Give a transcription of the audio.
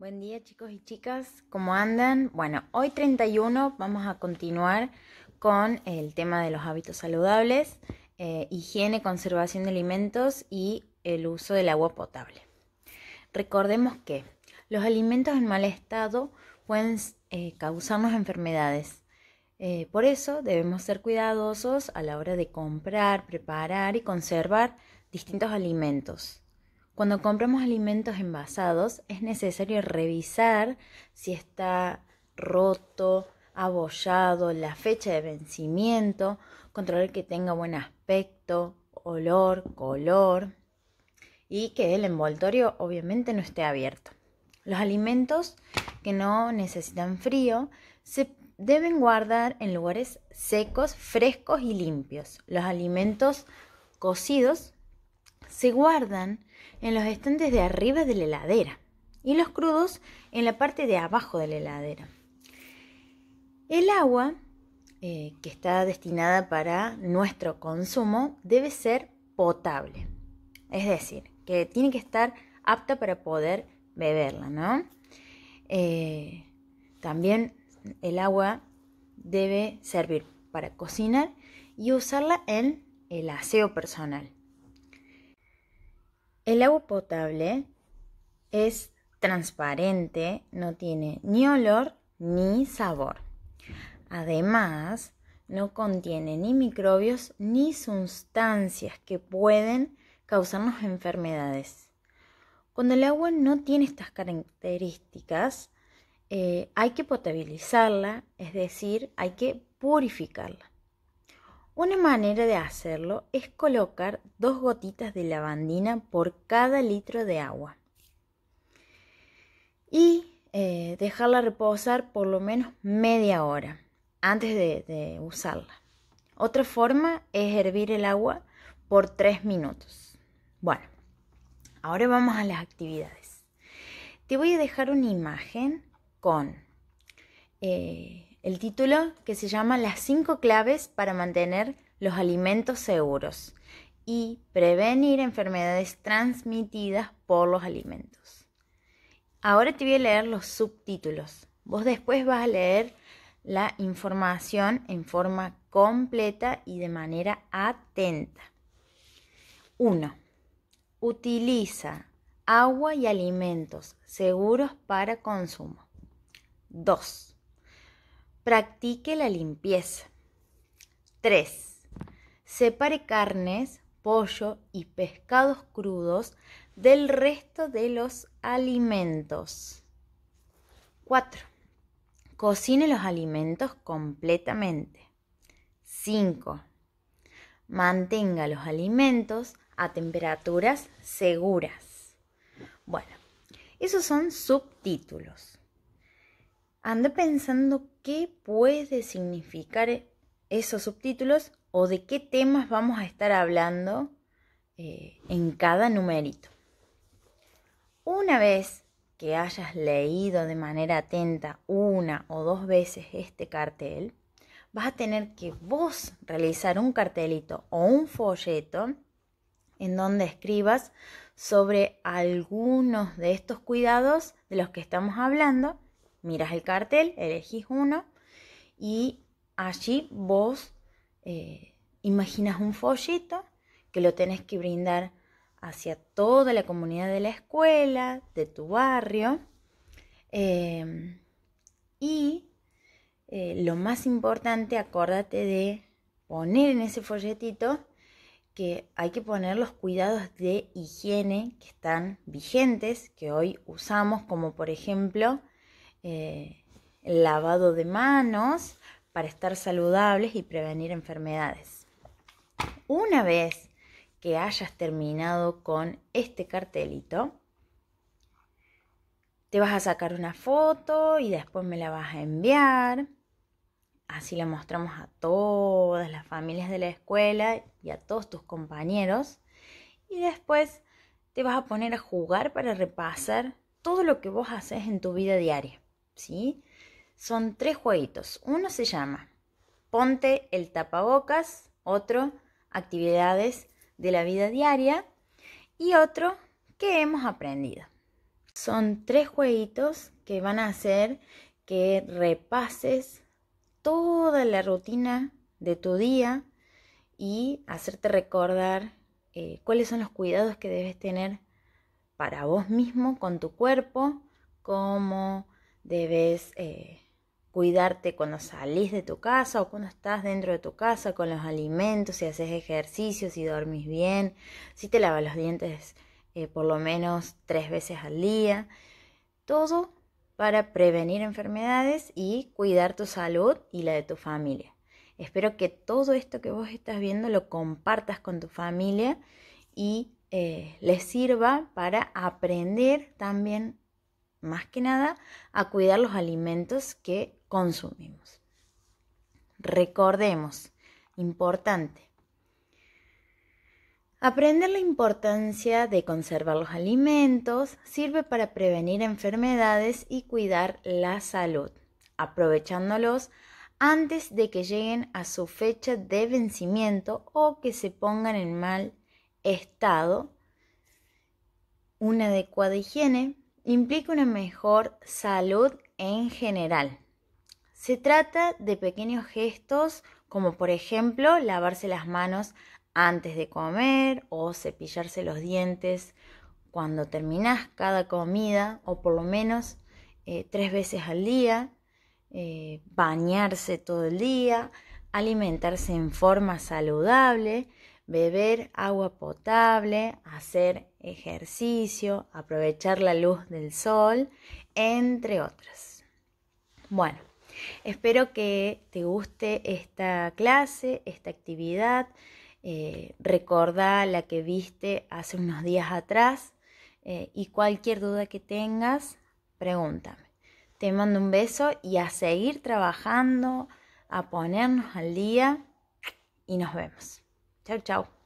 Buen día chicos y chicas, ¿cómo andan? Bueno, hoy 31 vamos a continuar con el tema de los hábitos saludables, eh, higiene, conservación de alimentos y el uso del agua potable. Recordemos que los alimentos en mal estado pueden eh, causarnos enfermedades. Eh, por eso debemos ser cuidadosos a la hora de comprar, preparar y conservar distintos alimentos. Cuando compramos alimentos envasados es necesario revisar si está roto, abollado, la fecha de vencimiento, controlar que tenga buen aspecto, olor, color y que el envoltorio obviamente no esté abierto. Los alimentos que no necesitan frío se deben guardar en lugares secos, frescos y limpios. Los alimentos cocidos se guardan en los estantes de arriba de la heladera y los crudos en la parte de abajo de la heladera. El agua eh, que está destinada para nuestro consumo debe ser potable, es decir, que tiene que estar apta para poder beberla, ¿no? Eh, también el agua debe servir para cocinar y usarla en el aseo personal. El agua potable es transparente, no tiene ni olor ni sabor. Además, no contiene ni microbios ni sustancias que pueden causarnos enfermedades. Cuando el agua no tiene estas características, eh, hay que potabilizarla, es decir, hay que purificarla. Una manera de hacerlo es colocar dos gotitas de lavandina por cada litro de agua y eh, dejarla reposar por lo menos media hora antes de, usarla. Otra forma es hervir el agua por tres minutos. Bueno, ahora vamos a las actividades. Te voy a dejar una imagen con eh, el título que se llama Las cinco claves para mantener los alimentos seguros y prevenir enfermedades transmitidas por los alimentos. Ahora te voy a leer los subtítulos. Vos después vas a leer la información en forma completa y de manera atenta. 1. Utiliza agua y alimentos seguros para consumo. 2 Practique la limpieza. 3. Separe carnes, pollo y pescados crudos del resto de los alimentos. 4. Cocine los alimentos completamente. 5. Mantenga los alimentos a temperaturas seguras. Bueno, esos son subtítulos. Anda pensando qué puede significar e-, esos subtítulos o de qué temas vamos a estar hablando eh, en cada numerito. Una vez que hayas leído de manera atenta una o dos veces este cartel, vas a tener que vos realizar un cartelito o un folleto en donde escribas sobre algunos de estos cuidados de los que estamos hablando miras el cartel, elegís uno y allí vos eh, imaginas un folleto que lo tenés que brindar hacia toda la comunidad de la escuela, de tu barrio. Em, y eh, lo más importante, acórdate de poner en ese folletito que hay que poner los cuidados de higiene que están vigentes, que hoy usamos, como por ejemplo eh, el lavado de manos para estar saludables y prevenir enfermedades. Una vez que hayas terminado con este cartelito, te vas a sacar una foto y después me la vas a enviar. Así la mostramos a todas las familias de la escuela y a todos tus compañeros. Y después te vas a poner a jugar para repasar todo lo que vos haces en tu vida diaria. ¿sí? Son tres jueguitos. Uno se llama Ponte el tapabocas, otro Actividades de la vida diaria y otro que hemos aprendido. Son tres jueguitos que van a hacer que repases toda la rutina de tu día y hacerte recordar eh, cuáles son los cuidados que debes tener para vos mismo, con tu cuerpo, como debes eh, cuidarte cuando salís de tu casa o cuando estás dentro de tu casa con los alimentos, si haces ejercicio, si dormís bien, si te lavas los dientes eh, por lo menos tres veces al día. Todo para prevenir enfermedades y cuidar tu salud y la de tu familia. Espero que todo esto que vos estás viendo lo compartas con tu familia y eh, les sirva para aprender también más que nada a cuidar los alimentos que consumimos. Recordemos, importante, Aprender la importancia de conservar los alimentos sirve para prevenir enfermedades y cuidar la salud, aprovechándolos antes de que lleguen a su fecha de vencimiento o que se pongan en mal estado. Una adecuada higiene implica una mejor salud en general. Se trata de pequeños gestos como por ejemplo lavarse las manos antes de comer o cepillarse los dientes cuando terminas cada comida o por lo menos eh, tres veces al día, eh, bañarse todo el día, alimentarse en forma saludable, beber agua potable, hacer ejercicio, aprovechar la luz del sol, entre otras. Bueno, espero que te guste esta clase, esta actividad. Eh, Recorda la que viste hace unos días atrás eh, y cualquier duda que tengas, pregúntame. Te mando un beso y a seguir trabajando, a ponernos al día y nos vemos. Chao, chao.